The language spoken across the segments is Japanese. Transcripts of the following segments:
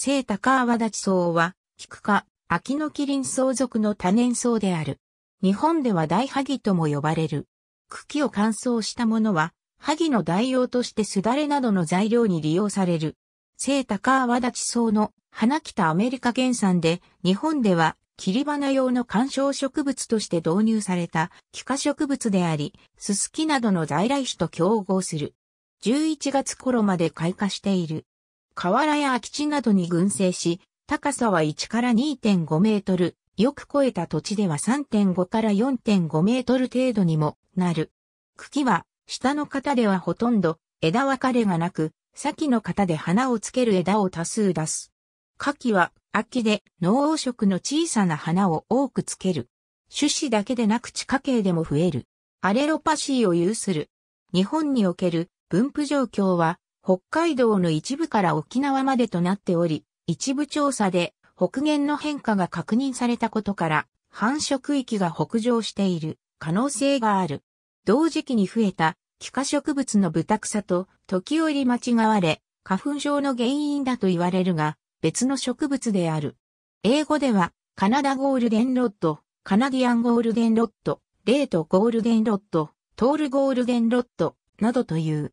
聖高泡立ち草は、菊花、科、秋の麒麟草属の多年草である。日本では大萩とも呼ばれる。茎を乾燥したものは、萩の代用としてすだれなどの材料に利用される。聖高泡立ち草の花北アメリカ原産で、日本では切り花用の観賞植物として導入された菊花植物であり、ススキなどの在来種と競合する。11月頃まで開花している。河原や空き地などに群生し、高さは1から2.5メートル、よく超えた土地では3.5から4.5メートル程度にもなる。茎は、下の型ではほとんど枝分かれがなく、先の型で花をつける枝を多数出す。花蠣は秋で農黄色の小さな花を多くつける。種子だけでなく地下茎でも増える。アレロパシーを有する。日本における分布状況は北海道の一部から沖縄までとなっており、一部調査で北限の変化が確認されたことから、繁殖域が北上している可能性がある。同時期に増えた気化植物のブタクサと時折間違われ、花粉症の原因だと言われるが、別の植物である。英語では、カナダゴールデンロッド、カナディアンゴールデンロッド、レートゴールデンロッド、トールゴールデンロッド、などという。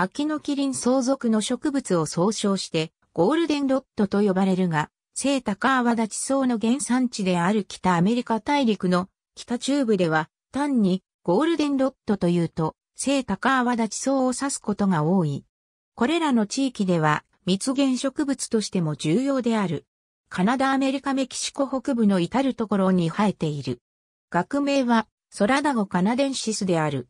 秋のキリン相続の植物を総称して、ゴールデンロッドと呼ばれるが、聖高泡立ち草の原産地である北アメリカ大陸の北中部では、単にゴールデンロッドというと、聖高泡立ち草を指すことが多い。これらの地域では、蜜源植物としても重要である。カナダアメリカメキシコ北部の至るところに生えている。学名は、ソラダゴカナデンシスである。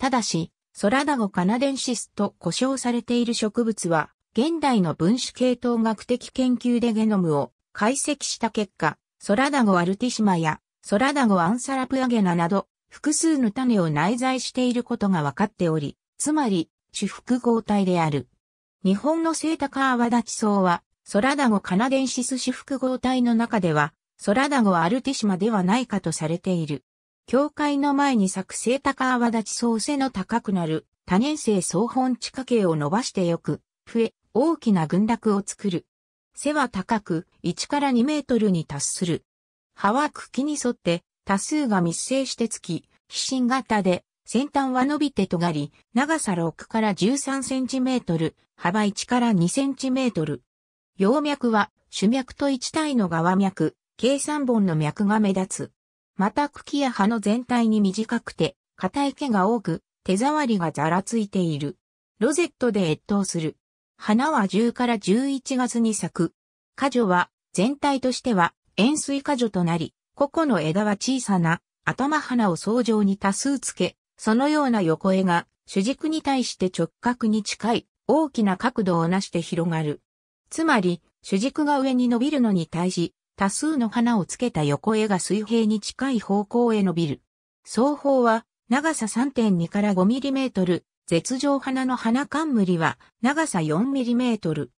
ただし、ソラダゴカナデンシスと呼称されている植物は、現代の分子系統学的研究でゲノムを解析した結果、ソラダゴアルティシマやソラダゴアンサラプアゲナなど、複数の種を内在していることが分かっており、つまり、主複合体である。日本のセイタカアワダチソウは、ソラダゴカナデンシス主複合体の中では、ソラダゴアルティシマではないかとされている。教会の前に作成高泡立ちそ背の高くなる、多年生総本地下茎を伸ばしてよく、増え、大きな群落を作る。背は高く、1から2メートルに達する。葉は茎に沿って、多数が密生してつき、飛信型で、先端は伸びて尖り、長さ6から13センチメートル、幅1から2センチメートル。葉脈は、主脈と一体の側脈、計3本の脈が目立つ。また茎や葉の全体に短くて、硬い毛が多く、手触りがざらついている。ロゼットで越冬する。花は10から11月に咲く。花女は、全体としては、円錐花女となり、個々の枝は小さな、頭花を層状に多数つけ、そのような横絵が、主軸に対して直角に近い、大きな角度をなして広がる。つまり、主軸が上に伸びるのに対し、多数の花をつけた横絵が水平に近い方向へ伸びる。双方は長さ3.2から5ミリメートル、絶上花の花冠は長さ4ミリメートル。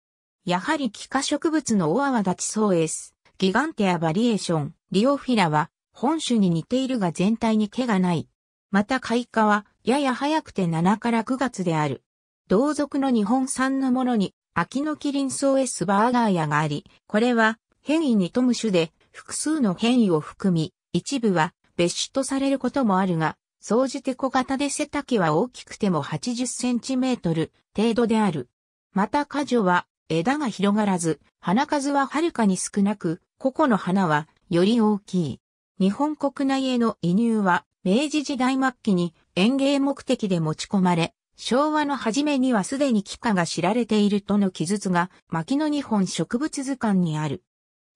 やはり気化植物のオアワダチソウエス、ギガンテアバリエーション、リオフィラは本種に似ているが全体に毛がない。また開花はやや早くて7から9月である。同族の日本産のものに、秋のキリンソウエスバーガーヤがあり、これは変異に富む種で複数の変異を含み、一部は別種とされることもあるが、総じて小型で背丈は大きくても80センチメートル程度である。また果樹は枝が広がらず、花数ははるかに少なく、個々の花はより大きい。日本国内への移入は明治時代末期に園芸目的で持ち込まれ、昭和の初めにはすでに帰化が知られているとの記述が牧野日本植物図鑑にある。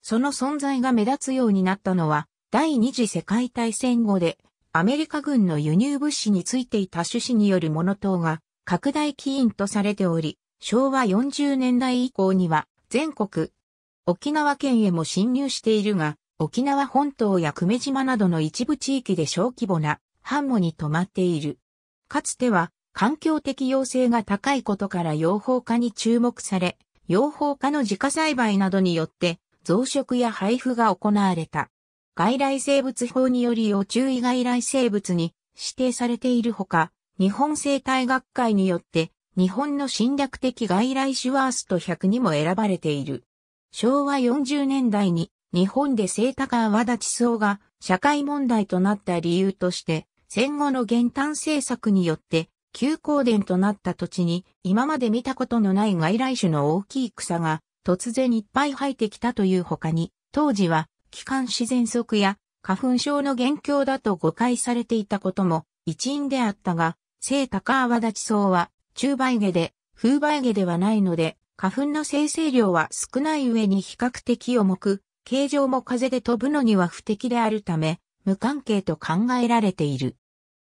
その存在が目立つようになったのは、第二次世界大戦後で、アメリカ軍の輸入物資についていた種子によるモノ等が拡大起因とされており、昭和40年代以降には全国、沖縄県へも侵入しているが、沖縄本島や久米島などの一部地域で小規模な反モに止まっている。かつては環境的要請が高いことから養蜂家に注目され、養蜂家の自家栽培などによって増殖や配布が行われた。外来生物法により要注意外来生物に指定されているほか、日本生態学会によって日本の侵略的外来種ワースト100にも選ばれている。昭和40年代に日本で生高和田地層が社会問題となった理由として、戦後の減反政策によって休行田となった土地に今まで見たことのない外来種の大きい草が突然いっぱい生えてきたという他に、当時は、気管自然則や花粉症の元凶だと誤解されていたことも一因であったが、聖高泡立ち草は中梅毛で風梅毛ではないので、花粉の生成量は少ない上に比較的重く、形状も風で飛ぶのには不適であるため、無関係と考えられている。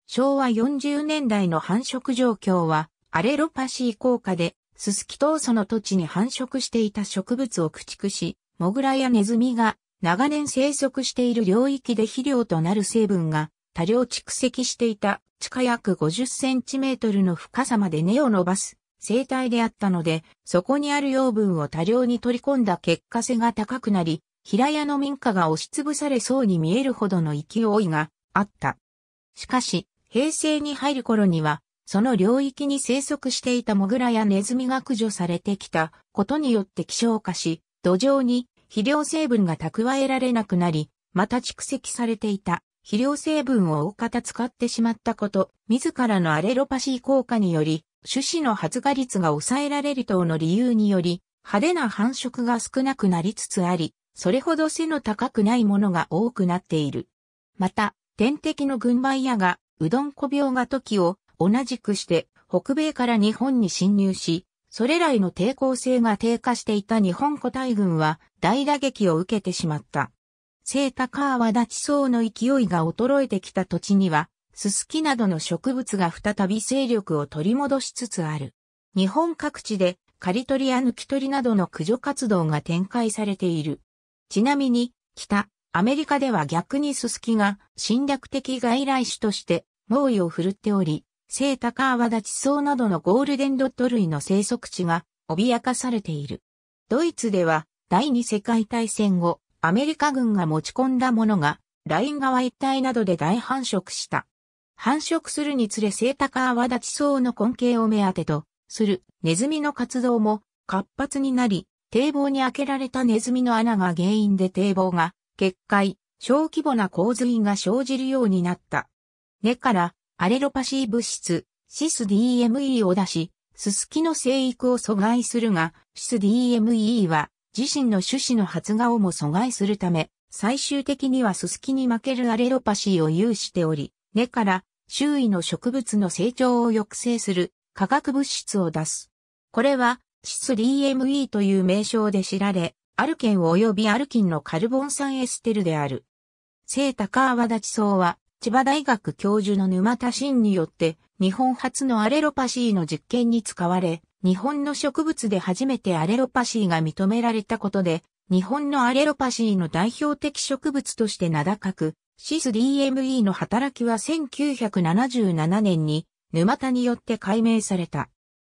昭和40年代の繁殖状況は、アレロパシー効果でススキトウソの土地に繁殖していた植物を駆逐し、モグラやネズミが長年生息している領域で肥料となる成分が多量蓄積していた地下約50センチメートルの深さまで根を伸ばす生態であったので、そこにある養分を多量に取り込んだ結果性が高くなり、平屋の民家が押しつぶされそうに見えるほどの勢いがあった。しかし、平成に入る頃にはその領域に生息していたモグラやネズミが駆除されてきたことによって希少化し、土壌に肥料成分が蓄えられなくなり、また蓄積されていた肥料成分を大方使ってしまったこと、自らのアレロパシー効果により、種子の発芽率が抑えられる等の理由により、派手な繁殖が少なくなりつつあり、それほど背の高くないものが多くなっている。また、天敵の軍配やが、うどんこ病が時を同じくして北米から日本に侵入し、それらへの抵抗性が低下していた日本古体軍は大打撃を受けてしまった。聖高は立ち層の勢いが衰えてきた土地には、ススキなどの植物が再び勢力を取り戻しつつある。日本各地で刈り取りや抜き取りなどの駆除活動が展開されている。ちなみに、北、アメリカでは逆にススキが侵略的外来種として猛威を振るっており、聖高泡立ち草などのゴールデンドット類の生息地が脅かされている。ドイツでは第二世界大戦後、アメリカ軍が持ち込んだものがライン川一帯などで大繁殖した。繁殖するにつれ聖高泡立ち草の根茎を目当てとするネズミの活動も活発になり、堤防に開けられたネズミの穴が原因で堤防が決壊、小規模な洪水が生じるようになった。根からアレロパシー物質、シス d m e を出し、ススキの生育を阻害するが、シス d m e は自身の種子の発芽をも阻害するため、最終的にはススキに負けるアレロパシーを有しており、根から周囲の植物の成長を抑制する化学物質を出す。これは、シス d m e という名称で知られ、アルケン及びアルキンのカルボン酸エステルである。聖高泡立ち草は、千葉大学教授の沼田真によって、日本初のアレロパシーの実験に使われ、日本の植物で初めてアレロパシーが認められたことで、日本のアレロパシーの代表的植物として名高く、シス d m e の働きは1977年に沼田によって解明された。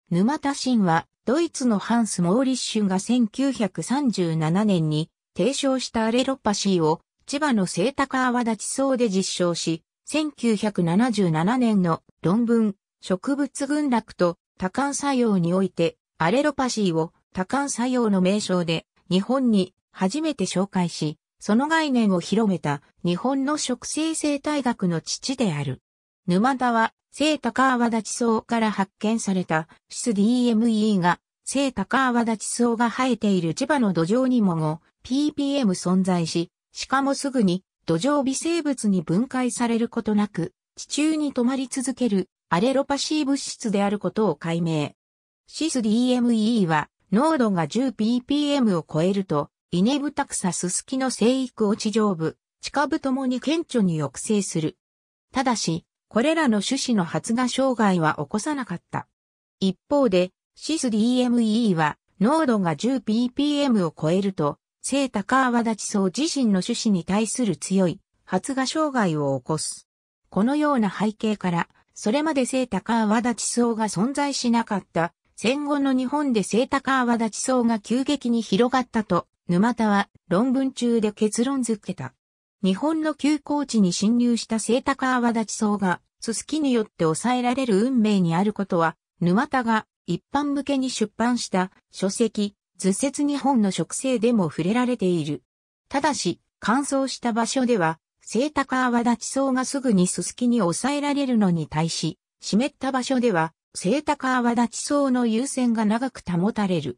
沼田真は、ドイツのハンス・モーリッシュが1937年に提唱したアレロパシーを千葉の聖高泡立ち層で実証し、1977年の論文、植物群落と多感作用において、アレロパシーを多感作用の名称で日本に初めて紹介し、その概念を広めた日本の植生生態学の父である。沼田は、聖高泡立ち層から発見された質 d m e が、聖高泡立ち層が生えている千葉の土壌にも PPM 存在し、しかもすぐに土壌微生物に分解されることなく、地中に止まり続けるアレロパシー物質であることを解明。シス d m e は濃度が 10ppm を超えると、イネブタクサススキの生育を地上部、地下部ともに顕著に抑制する。ただし、これらの種子の発芽障害は起こさなかった。一方で、シス d m e e は濃度が 10ppm を超えると、聖高泡立ち層自身の趣旨に対する強い発芽障害を起こす。このような背景から、それまで聖高泡立ち層が存在しなかった戦後の日本で聖高泡立ち層が急激に広がったと、沼田は論文中で結論づけた。日本の休耕地に侵入した聖高泡立ち層が、すすきによって抑えられる運命にあることは、沼田が一般向けに出版した書籍、図説日本の植生でも触れられている。ただし、乾燥した場所では、セイタカアワダチソウがすぐにススキに抑えられるのに対し、湿った場所では、セイタカアワダチソウの優先が長く保たれる。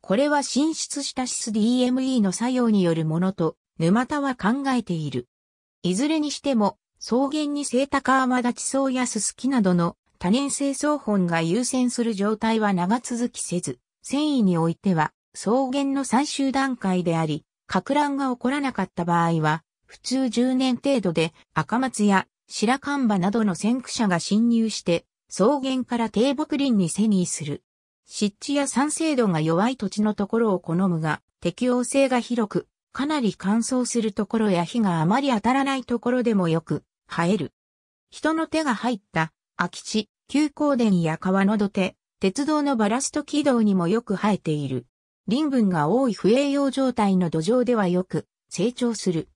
これは進出したシス DME の作用によるものと、沼田は考えている。いずれにしても、草原にセイタカアワダチソウやススキなどの多年生草本が優先する状態は長続きせず、繊維においては草原の最終段階であり、格乱が起こらなかった場合は、普通10年程度で赤松や白樺馬などの先駆者が侵入して、草原から低木林に遷移する。湿地や酸性度が弱い土地のところを好むが、適応性が広く、かなり乾燥するところや火があまり当たらないところでもよく、生える。人の手が入った空き地、急行電や川の土手、鉄道のバラスト軌道にもよく生えている。林分が多い不栄養状態の土壌ではよく成長する。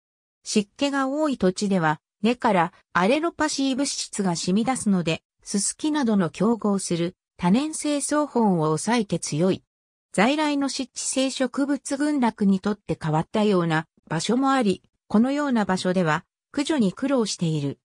湿気が多い土地では根からアレロパシー物質が染み出すので、ススキなどの競合する多年生草本を抑えて強い。在来の湿地性植物群落にとって変わったような場所もあり、このような場所では駆除に苦労している。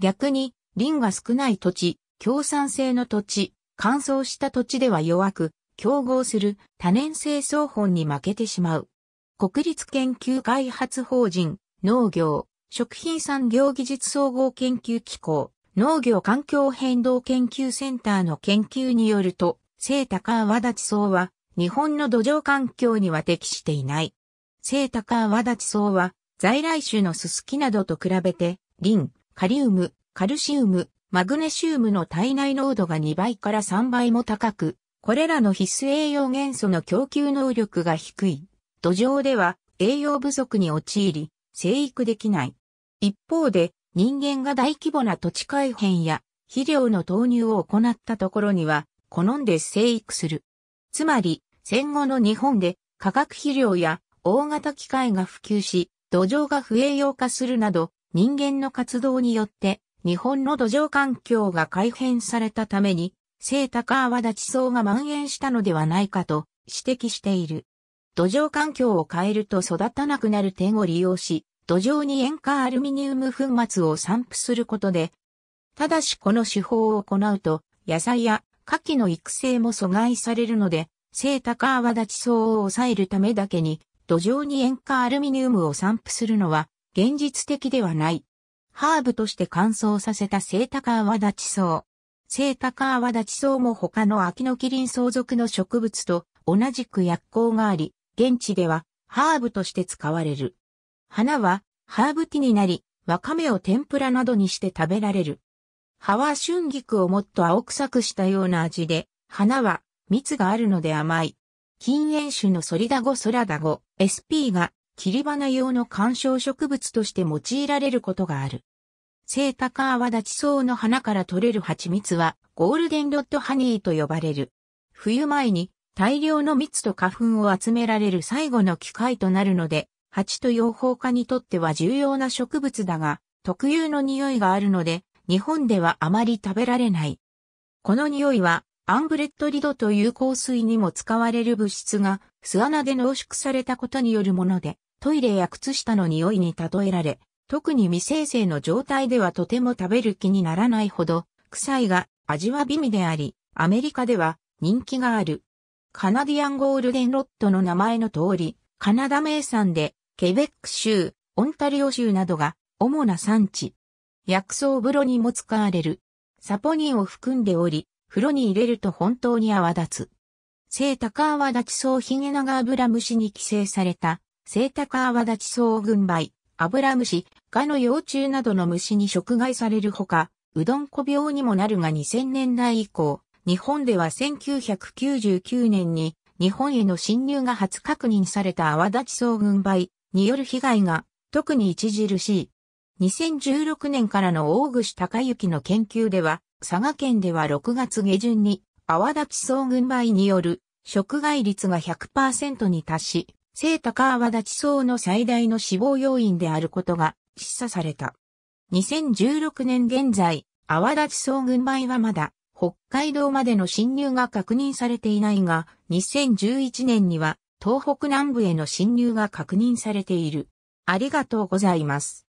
逆に、林が少ない土地、共産性の土地、乾燥した土地では弱く、競合する多年生双方に負けてしまう。国立研究開発法人、農業、食品産業技術総合研究機構、農業環境変動研究センターの研究によると、聖高和立草は、日本の土壌環境には適していない。聖高和立草は、在来種のススキなどと比べて、リン、カリウム、カルシウム、マグネシウムの体内濃度が2倍から3倍も高く、これらの必須栄養元素の供給能力が低い。土壌では栄養不足に陥り、生育できない。一方で、人間が大規模な土地改変や肥料の投入を行ったところには、好んで生育する。つまり、戦後の日本で化学肥料や大型機械が普及し、土壌が不栄養化するなど、人間の活動によって、日本の土壌環境が改変されたために、聖高泡立ち層が蔓延したのではないかと指摘している。土壌環境を変えると育たなくなる点を利用し、土壌に塩化アルミニウム粉末を散布することで、ただしこの手法を行うと、野菜や牡蠣の育成も阻害されるので、聖高泡立ち層を抑えるためだけに、土壌に塩化アルミニウムを散布するのは現実的ではない。ハーブとして乾燥させた聖高泡立ち層。聖鷹泡立ちワも他の秋の麒麟相続の植物と同じく薬効があり、現地ではハーブとして使われる。花はハーブティになり、わかめを天ぷらなどにして食べられる。葉は春菊をもっと青臭くしたような味で、花は蜜があるので甘い。禁煙種のソリダゴソラダゴ SP が切り花用の観賞植物として用いられることがある。聖高泡立ち草の花から取れる蜂蜜はゴールデンロッドハニーと呼ばれる。冬前に大量の蜜と花粉を集められる最後の機会となるので、蜂と養蜂家にとっては重要な植物だが、特有の匂いがあるので、日本ではあまり食べられない。この匂いは、アンブレッドリドという香水にも使われる物質が、巣穴で濃縮されたことによるもので、トイレや靴下の匂いに例えられ、特に未生成の状態ではとても食べる気にならないほど、臭いが味は美味であり、アメリカでは人気がある。カナディアンゴールデンロットの名前の通り、カナダ名産で、ケベック州、オンタリオ州などが主な産地。薬草風呂にも使われる。サポニンを含んでおり、風呂に入れると本当に泡立つ。セイタカアワダチソウヒゲナガアブラムシに寄生された、セイタカアワダチソウ群梅。アブラムシ、ガの幼虫などの虫に食害されるほか、うどんこ病にもなるが2000年代以降、日本では1999年に日本への侵入が初確認された泡立ち草群梅による被害が特に著しい。2016年からの大串隆之の研究では、佐賀県では6月下旬に泡立ち草群梅による食害率が100%に達し、聖高泡立ち層の最大の死亡要因であることが示唆された。2016年現在、泡立ち層群梅はまだ北海道までの侵入が確認されていないが、2011年には東北南部への侵入が確認されている。ありがとうございます。